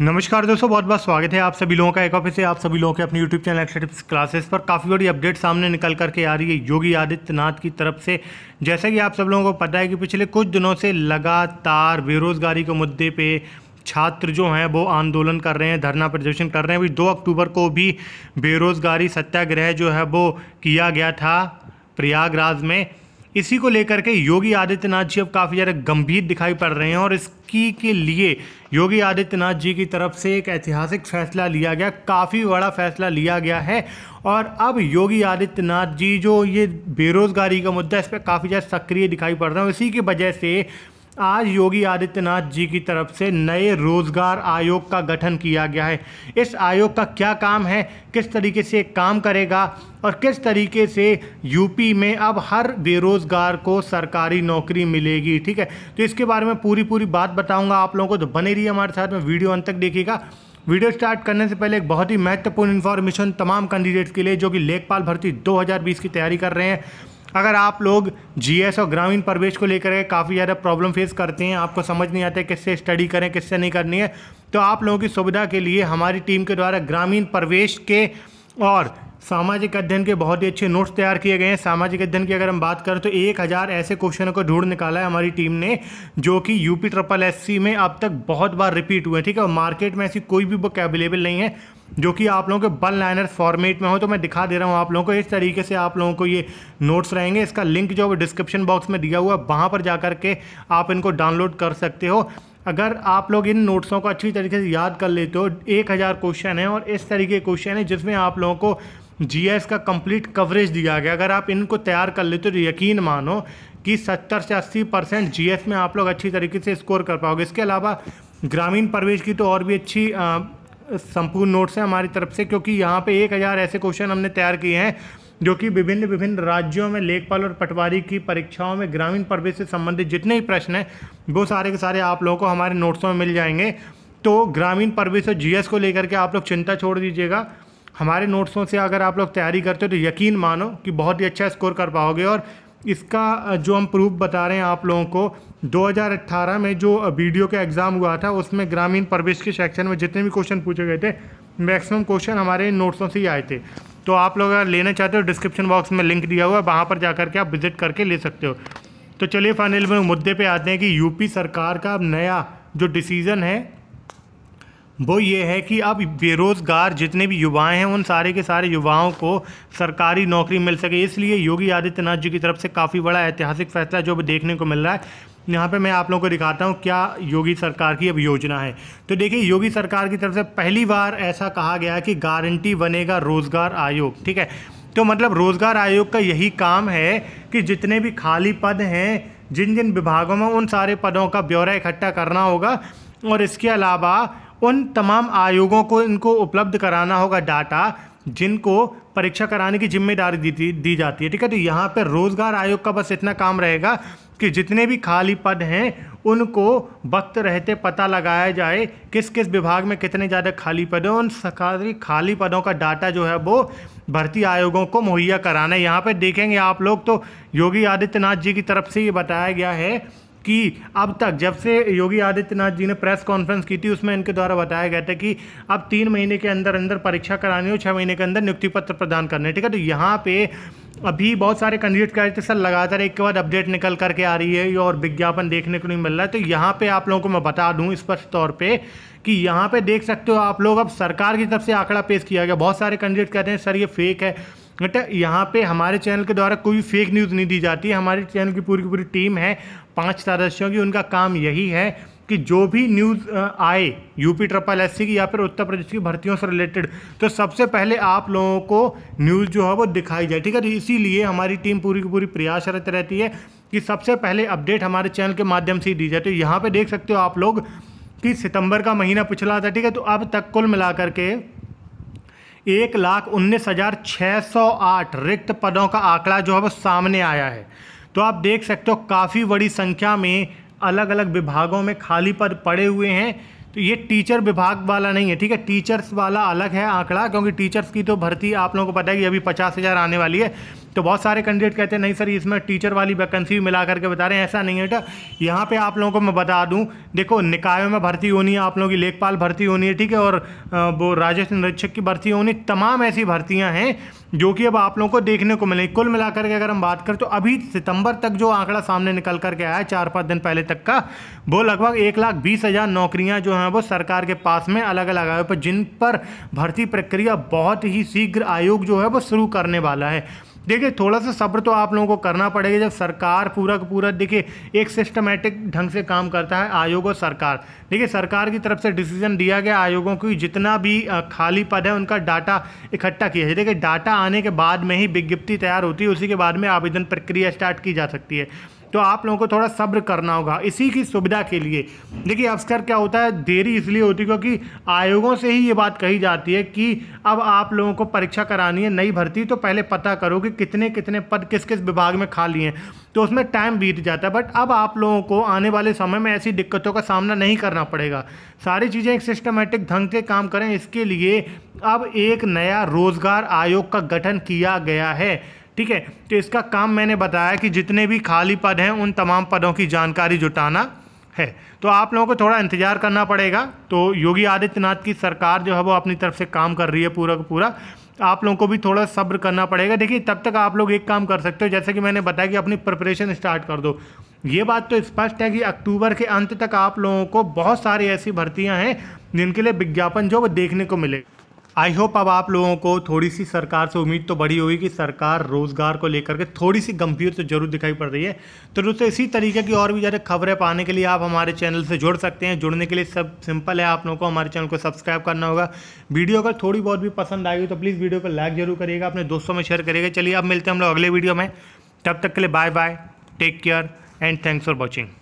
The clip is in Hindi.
नमस्कार दोस्तों बहुत बहुत स्वागत है आप सभी लोगों का एक ऑफिस से आप सभी लोगों के अपने यूट्यूब चैनल एथलेटिक्स क्लासेस पर काफ़ी बड़ी अपडेट सामने निकल करके आ रही है योगी आदित्यनाथ की तरफ से जैसा कि आप सब लोगों को पता है कि पिछले कुछ दिनों से लगातार बेरोजगारी के मुद्दे पे छात्र जो हैं वो आंदोलन कर रहे हैं धरना प्रदर्शन कर रहे हैं अभी दो अक्टूबर को भी बेरोज़गारी सत्याग्रह जो है वो किया गया था प्रयागराज में इसी को लेकर के योगी आदित्यनाथ जी अब काफ़ी ज़्यादा गंभीर दिखाई पड़ रहे हैं और इसकी के लिए योगी आदित्यनाथ जी की तरफ से एक ऐतिहासिक फैसला लिया गया काफ़ी बड़ा फैसला लिया गया है और अब योगी आदित्यनाथ जी जो ये बेरोज़गारी का मुद्दा इस पर काफ़ी ज़्यादा सक्रिय दिखाई पड़ रहा है इसी की वजह से आज योगी आदित्यनाथ जी की तरफ से नए रोजगार आयोग का गठन किया गया है इस आयोग का क्या काम है किस तरीके से काम करेगा और किस तरीके से यूपी में अब हर बेरोज़गार को सरकारी नौकरी मिलेगी ठीक है तो इसके बारे में पूरी पूरी बात बताऊंगा आप लोगों को तो बने रहिए हमारे साथ में वीडियो अंत तक देखिएगा वीडियो स्टार्ट करने से पहले एक बहुत ही महत्वपूर्ण इन्फॉर्मेशन तमाम कैंडिडेट्स के लिए जो कि लेखपाल भर्ती दो की तैयारी कर रहे हैं अगर आप लोग जीएस और ग्रामीण प्रवेश को लेकर के काफ़ी ज़्यादा प्रॉब्लम फेस करते हैं आपको समझ नहीं आता है किससे स्टडी करें किससे नहीं करनी है तो आप लोगों की सुविधा के लिए हमारी टीम के द्वारा ग्रामीण प्रवेश के और सामाजिक अध्ययन के बहुत ही अच्छे नोट्स तैयार किए गए हैं सामाजिक अध्ययन की अगर हम बात करें तो एक हज़ार ऐसे क्वेश्चनों को ढूंढ निकाला है हमारी टीम ने जो कि यूपी ट्रिपल एस में अब तक बहुत बार रिपीट हुए हैं ठीक है और मार्केट में ऐसी कोई भी बुक अवेलेबल नहीं है जो कि आप लोगों के बल लाइनर फॉर्मेट में हो तो मैं दिखा दे रहा हूँ आप लोगों को इस तरीके से आप लोगों को ये नोट्स रहेंगे इसका लिंक जो डिस्क्रिप्शन बॉक्स में दिया हुआ है वहाँ पर जा के आप इनको डाउनलोड कर सकते हो अगर आप लोग इन नोट्सों को अच्छी तरीके से याद कर लेते हो एक हज़ार क्वेश्चन है और इस तरीके के क्वेश्चन है जिसमें आप लोगों को जीएस का कंप्लीट कवरेज दिया गया अगर आप इनको तैयार कर लेते तो यकीन मानो कि 70 से 80 परसेंट जी में आप लोग अच्छी तरीके से स्कोर कर पाओगे इसके अलावा ग्रामीण प्रवेश की तो और भी अच्छी संपूर्ण नोट्स हैं हमारी तरफ से क्योंकि यहाँ पे एक हज़ार ऐसे क्वेश्चन हमने तैयार किए हैं जो कि विभिन्न विभिन्न राज्यों में लेखपाल और पटवारी की परीक्षाओं में ग्रामीण प्रवेश से संबंधित जितने ही प्रश्न हैं वो सारे के सारे आप लोगों को हमारे नोट्सों में मिल जाएंगे तो ग्रामीण प्रवेश और जी को लेकर के आप लोग चिंता छोड़ दीजिएगा हमारे नोट्सों से अगर आप लोग तैयारी करते हो तो यकीन मानो कि बहुत ही अच्छा स्कोर कर पाओगे और इसका जो हम प्रूफ बता रहे हैं आप लोगों को 2018 में जो वीडियो का एग्ज़ाम हुआ था उसमें ग्रामीण प्रवेश के सेक्शन में जितने भी क्वेश्चन पूछे गए थे मैक्सिमम क्वेश्चन हमारे नोट्सों से ही आए थे तो आप लोग अगर लेना चाहते हो डिस्क्रिप्शन बॉक्स में लिंक दिया हुआ है वहाँ पर जा के आप विजिट करके ले सकते हो तो चलिए फाइनल में मुद्दे पर आते हैं कि यूपी सरकार का नया जो डिसीज़न है वो ये है कि अब बेरोज़गार जितने भी युवाएं हैं उन सारे के सारे युवाओं को सरकारी नौकरी मिल सके इसलिए योगी आदित्यनाथ जी की तरफ से काफ़ी बड़ा ऐतिहासिक फैसला जो देखने को मिल रहा है यहाँ पे मैं आप लोगों को दिखाता हूँ क्या योगी सरकार की अब योजना है तो देखिए योगी सरकार की तरफ से पहली बार ऐसा कहा गया है कि गारंटी बनेगा रोज़गार आयोग ठीक है तो मतलब रोज़गार आयोग का यही काम है कि जितने भी खाली पद हैं जिन जिन विभागों में उन सारे पदों का ब्यौरा इकट्ठा करना होगा और इसके अलावा उन तमाम आयोगों को इनको उपलब्ध कराना होगा डाटा जिनको परीक्षा कराने की जिम्मेदारी दी दी जाती है ठीक है तो यहाँ पर रोज़गार आयोग का बस इतना काम रहेगा कि जितने भी खाली पद हैं उनको वक्त रहते पता लगाया जाए किस किस विभाग में कितने ज़्यादा खाली पद हैं उन सरकारी खाली पदों का डाटा जो है वो भर्ती आयोगों को मुहैया कराना है यहाँ पर देखेंगे आप लोग तो योगी आदित्यनाथ जी की तरफ से ये बताया गया है कि अब तक जब से योगी आदित्यनाथ जी ने प्रेस कॉन्फ्रेंस की थी उसमें इनके द्वारा बताया गया था कि अब तीन महीने के अंदर अंदर परीक्षा करानी हो छः महीने के अंदर नियुक्ति पत्र प्रदान करने ठीक है तो यहाँ पे अभी बहुत सारे कैंडिडेट कह रहे थे सर लगातार एक के बाद अपडेट निकल करके आ रही है और विज्ञापन देखने को नहीं मिल रहा है तो यहाँ पे आप लोगों को मैं बता दूँ स्पष्ट तौर पे कि यहाँ पे देख सकते हो आप लोग अब सरकार की तरफ से आंकड़ा पेश किया गया बहुत सारे कैंडिडेट कहते हैं सर ये फेक है बेटा यहाँ पे हमारे चैनल के द्वारा कोई फेक न्यूज़ नहीं दी जाती है हमारे चैनल की पूरी की पूरी टीम है पांच सदस्यों की उनका काम यही है कि जो भी न्यूज़ आए यूपी ट्रपल एस की या फिर उत्तर प्रदेश की भर्तियों से रिलेटेड तो सबसे पहले आप लोगों को न्यूज़ जो है वो दिखाई जाए ठीक है तो इसीलिए हमारी टीम पूरी की पूरी प्रयासरत रहती है कि सबसे पहले अपडेट हमारे चैनल के माध्यम से ही दी जाए तो यहाँ पर देख सकते हो आप लोग कि सितंबर का महीना पिछला था ठीक है तो अब तक कुल मिलाकर के एक लाख उन्नीस हज़ार छः सौ आठ रिक्त पदों का आंकड़ा जो है वो सामने आया है तो आप देख सकते हो काफ़ी बड़ी संख्या में अलग अलग विभागों में खाली पद पड़े हुए हैं तो ये टीचर विभाग वाला नहीं है ठीक है टीचर्स वाला अलग है आंकड़ा क्योंकि टीचर्स की तो भर्ती आप लोगों को पता है कि अभी पचास हज़ार आने वाली है तो बहुत सारे कैंडिडेट कहते हैं नहीं सर इसमें टीचर वाली वैकेंसी भी मिला करके बता रहे हैं ऐसा नहीं है बेटा यहाँ पे आप लोगों को मैं बता दूँ देखो निकायों में भर्ती होनी है आप लोगों की लेखपाल भर्ती होनी है ठीक है और वो राजस्व निरीक्षक की भर्ती होनी तमाम ऐसी भर्तियाँ हैं जो कि अब आप लोगों को देखने को मिले कुल मिलाकर के अगर हम बात करें तो अभी सितंबर तक जो आंकड़ा सामने निकल करके आया चार पाँच दिन पहले तक का वो लगभग एक लाख बीस हज़ार नौकरियाँ जो हैं वो सरकार के पास में अलग अलग आयोग पर जिन पर भर्ती प्रक्रिया बहुत ही शीघ्र आयोग जो है वो शुरू करने वाला है देखिए थोड़ा सा सब्र तो आप लोगों को करना पड़ेगा जब सरकार पूरा का पूरा देखिए एक सिस्टमेटिक ढंग से काम करता है आयोग और सरकार देखिए सरकार की तरफ से डिसीजन दिया गया आयोगों की जितना भी खाली पद है उनका डाटा इकट्ठा किया जाए देखिए डाटा आने के बाद में ही विज्ञप्ति तैयार होती है उसी के बाद में आवेदन प्रक्रिया स्टार्ट की जा सकती है तो आप लोगों को थोड़ा सब्र करना होगा इसी की सुविधा के लिए देखिए अक्सर क्या होता है देरी इसलिए होती है क्योंकि आयोगों से ही ये बात कही जाती है कि अब आप लोगों को परीक्षा करानी है नई भर्ती तो पहले पता करो कि कितने कितने पद किस किस विभाग में खाली हैं तो उसमें टाइम बीत जाता है बट अब आप लोगों को आने वाले समय में ऐसी दिक्कतों का सामना नहीं करना पड़ेगा सारी चीज़ें एक सिस्टमेटिक ढंग से काम करें इसके लिए अब एक नया रोज़गार आयोग का गठन किया गया है ठीक है तो इसका काम मैंने बताया कि जितने भी खाली पद हैं उन तमाम पदों की जानकारी जुटाना है तो आप लोगों को थोड़ा इंतज़ार करना पड़ेगा तो योगी आदित्यनाथ की सरकार जो है वो अपनी तरफ से काम कर रही है पूरा का पूरा आप लोगों को भी थोड़ा सब्र करना पड़ेगा देखिए तब तक आप लोग एक काम कर सकते हो जैसे कि मैंने बताया कि अपनी प्रिपरेशन स्टार्ट कर दो ये बात तो स्पष्ट है कि अक्टूबर के अंत तक आप लोगों को बहुत सारी ऐसी भर्तियाँ हैं जिनके लिए विज्ञापन जो वो देखने को मिलेगा आई होप अब आप लोगों को थोड़ी सी सरकार से उम्मीद तो बढ़ी होगी कि सरकार रोज़गार को लेकर के थोड़ी सी गंभीर तो जरूर दिखाई पड़ रही है तो दोस्तों इसी तरीके की और भी ज़्यादा खबरें पाने के लिए आप हमारे चैनल से जुड़ सकते हैं जुड़ने के लिए सब सिंपल है आप लोगों को हमारे चैनल को सब्सक्राइब करना होगा वीडियो अगर थोड़ी बहुत भी पसंद आई तो प्लीज़ वीडियो को लाइक जरूर करिएगा अपने दोस्तों में शेयर करिएगा चलिए अब मिलते हैं हम लोग अगले वीडियो में तब तक के लिए bye bye take care and thanks for watching